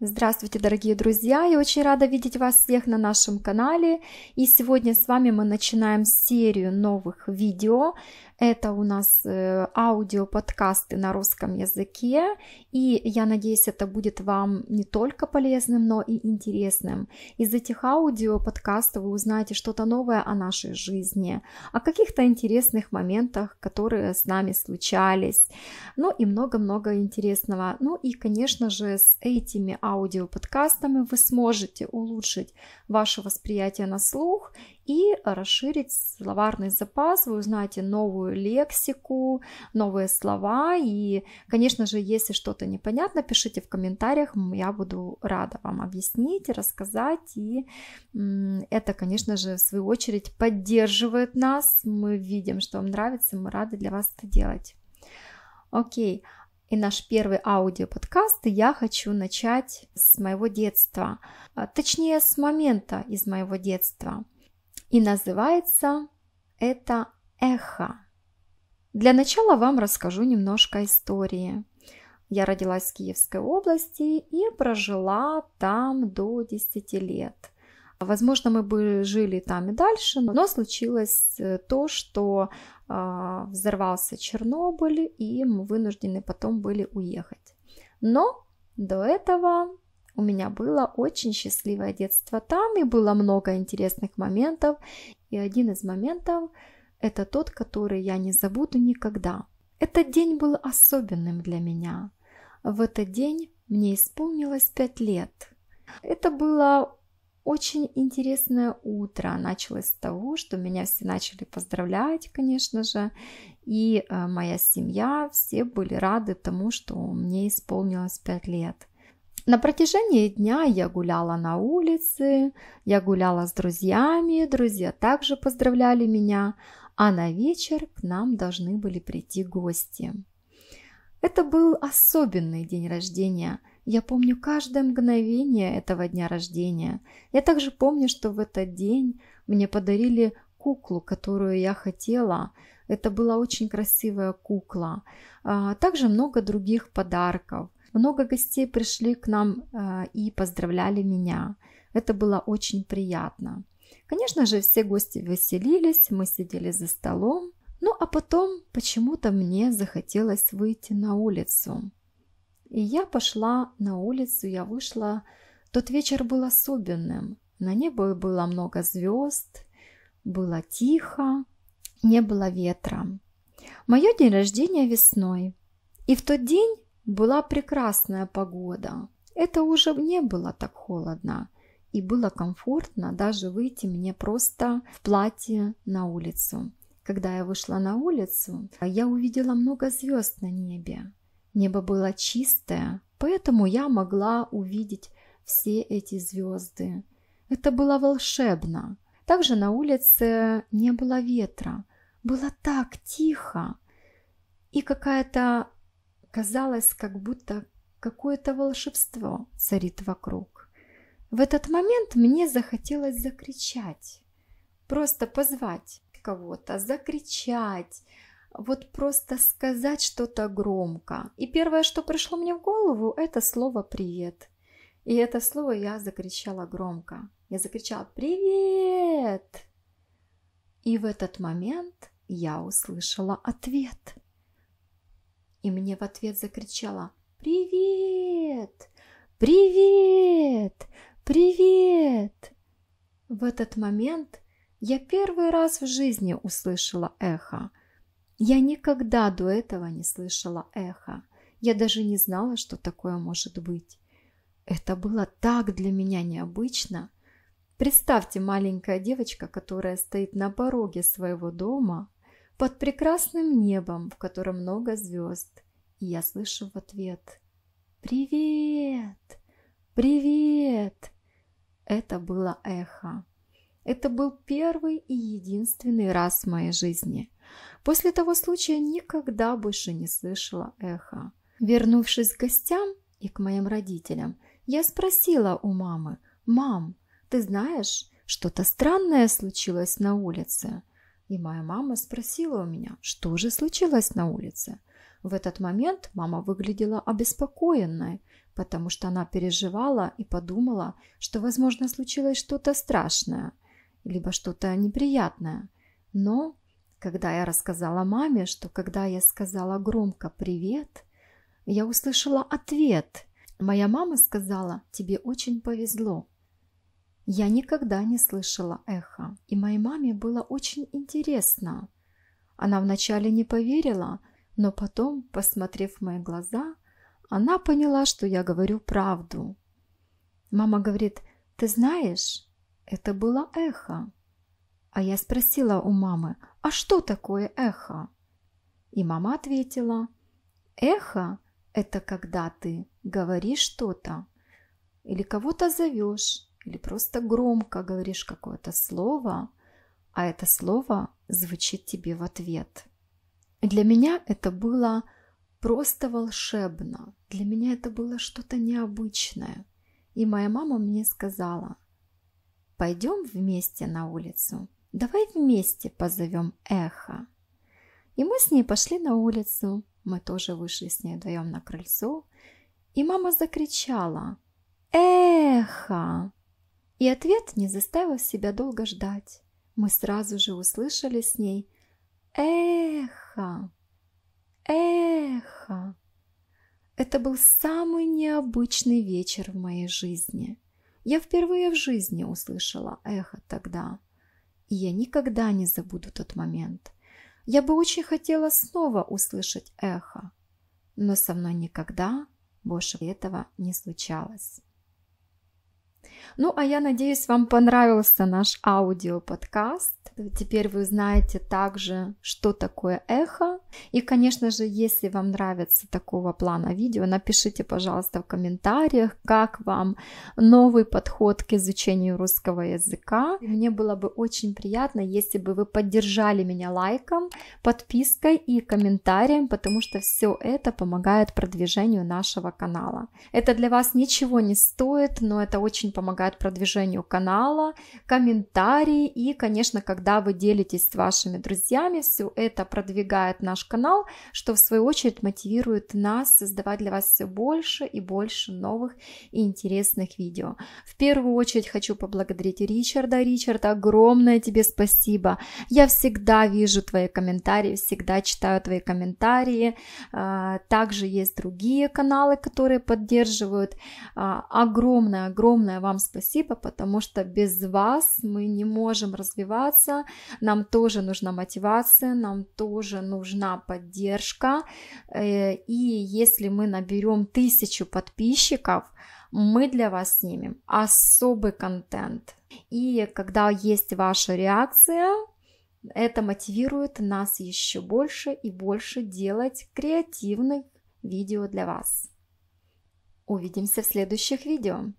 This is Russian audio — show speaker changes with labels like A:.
A: Здравствуйте, дорогие друзья! Я очень рада видеть вас всех на нашем канале. И сегодня с вами мы начинаем серию новых видео. Это у нас э, аудиоподкасты на русском языке. И я надеюсь, это будет вам не только полезным, но и интересным. Из этих аудиоподкастов вы узнаете что-то новое о нашей жизни, о каких-то интересных моментах, которые с нами случались. Ну и много-много интересного. Ну и, конечно же, с этими аудиоподкастами вы сможете улучшить ваше восприятие на слух и расширить словарный запас. Вы узнаете новую лексику, новые слова. И, конечно же, если что-то непонятно, пишите в комментариях. Я буду рада вам объяснить, рассказать. И это, конечно же, в свою очередь поддерживает нас. Мы видим, что вам нравится. Мы рады для вас это делать. Окей. Okay и наш первый аудиоподкаст я хочу начать с моего детства, а, точнее с момента из моего детства. И называется это «Эхо». Для начала вам расскажу немножко истории. Я родилась в Киевской области и прожила там до 10 лет. Возможно, мы бы жили там и дальше, но случилось э, то, что а, взорвался Чернобыль, и мы вынуждены потом были уехать. Но до этого у меня было очень счастливое детство там, и было много интересных моментов. И один из моментов – это тот, который я не забуду никогда. Этот день был особенным для меня. В этот день мне исполнилось пять лет. Это было очень интересное утро началось с того, что меня все начали поздравлять, конечно же, и э, моя семья, все были рады тому, что мне исполнилось 5 лет. На протяжении дня я гуляла на улице, я гуляла с друзьями, друзья также поздравляли меня, а на вечер к нам должны были прийти гости. Это был особенный день рождения. Я помню каждое мгновение этого дня рождения. Я также помню, что в этот день мне подарили куклу, которую я хотела. Это была очень красивая кукла. А, также много других подарков. Много гостей пришли к нам а, и поздравляли меня. Это было очень приятно. Конечно же, все гости веселились, мы сидели за столом. Ну а потом почему-то мне захотелось выйти на улицу. И я пошла на улицу, я вышла. Тот вечер был особенным. На небо было много звезд, было тихо, не было ветра. Мое день рождения весной. И в тот день была прекрасная погода. Это уже не было так холодно. И было комфортно даже выйти мне просто в платье на улицу. Когда я вышла на улицу, я увидела много звезд на небе. Небо было чистое, поэтому я могла увидеть все эти звезды. Это было волшебно. Также на улице не было ветра. Было так тихо. И какая-то, казалось, как будто какое-то волшебство царит вокруг. В этот момент мне захотелось закричать. Просто позвать кого-то, закричать, вот просто сказать что-то громко. И первое, что пришло мне в голову, это слово «привет». И это слово я закричала громко. Я закричала «Привет!» И в этот момент я услышала ответ. И мне в ответ закричала «Привет! Привет! Привет!» В этот момент я первый раз в жизни услышала эхо – я никогда до этого не слышала эхо. Я даже не знала, что такое может быть. Это было так для меня необычно. Представьте маленькая девочка, которая стоит на пороге своего дома под прекрасным небом, в котором много звезд. И я слышу в ответ «Привет! Привет!» Это было эхо. Это был первый и единственный раз в моей жизни – После того случая никогда больше не слышала эхо. Вернувшись к гостям и к моим родителям, я спросила у мамы, «Мам, ты знаешь, что-то странное случилось на улице?» И моя мама спросила у меня, что же случилось на улице. В этот момент мама выглядела обеспокоенной, потому что она переживала и подумала, что, возможно, случилось что-то страшное, либо что-то неприятное. Но когда я рассказала маме, что когда я сказала громко «привет», я услышала ответ. Моя мама сказала «тебе очень повезло». Я никогда не слышала эхо, и моей маме было очень интересно. Она вначале не поверила, но потом, посмотрев в мои глаза, она поняла, что я говорю правду. Мама говорит, ты знаешь, это было эхо. А я спросила у мамы, «А что такое эхо?» И мама ответила, «Эхо – это когда ты говоришь что-то или кого-то зовешь, или просто громко говоришь какое-то слово, а это слово звучит тебе в ответ». Для меня это было просто волшебно. Для меня это было что-то необычное. И моя мама мне сказала, пойдем вместе на улицу. Давай вместе позовем эхо. И мы с ней пошли на улицу. Мы тоже вышли с ней вдвоем на крыльцо. И мама закричала «Эхо!» И ответ не заставил себя долго ждать. Мы сразу же услышали с ней «Эхо! Эхо!» Это был самый необычный вечер в моей жизни. Я впервые в жизни услышала эхо тогда. И я никогда не забуду тот момент. Я бы очень хотела снова услышать эхо, но со мной никогда больше этого не случалось. Ну, а я надеюсь, вам понравился наш аудиоподкаст. Теперь вы знаете также, что такое эхо. И, конечно же, если вам нравится такого плана видео, напишите, пожалуйста, в комментариях, как вам новый подход к изучению русского языка. Мне было бы очень приятно, если бы вы поддержали меня лайком, подпиской и комментарием, потому что все это помогает продвижению нашего канала. Это для вас ничего не стоит, но это очень помогает помогает продвижению канала, комментарии и, конечно, когда вы делитесь с вашими друзьями, все это продвигает наш канал, что в свою очередь мотивирует нас создавать для вас все больше и больше новых и интересных видео. В первую очередь хочу поблагодарить Ричарда. Ричард, огромное тебе спасибо. Я всегда вижу твои комментарии, всегда читаю твои комментарии. А, также есть другие каналы, которые поддерживают. А, огромное-огромное вам вам спасибо, потому что без вас мы не можем развиваться, нам тоже нужна мотивация, нам тоже нужна поддержка. Э, и если мы наберем тысячу подписчиков, мы для вас снимем особый контент. И когда есть ваша реакция, это мотивирует нас еще больше и больше делать креативных видео для вас. Увидимся в следующих видео.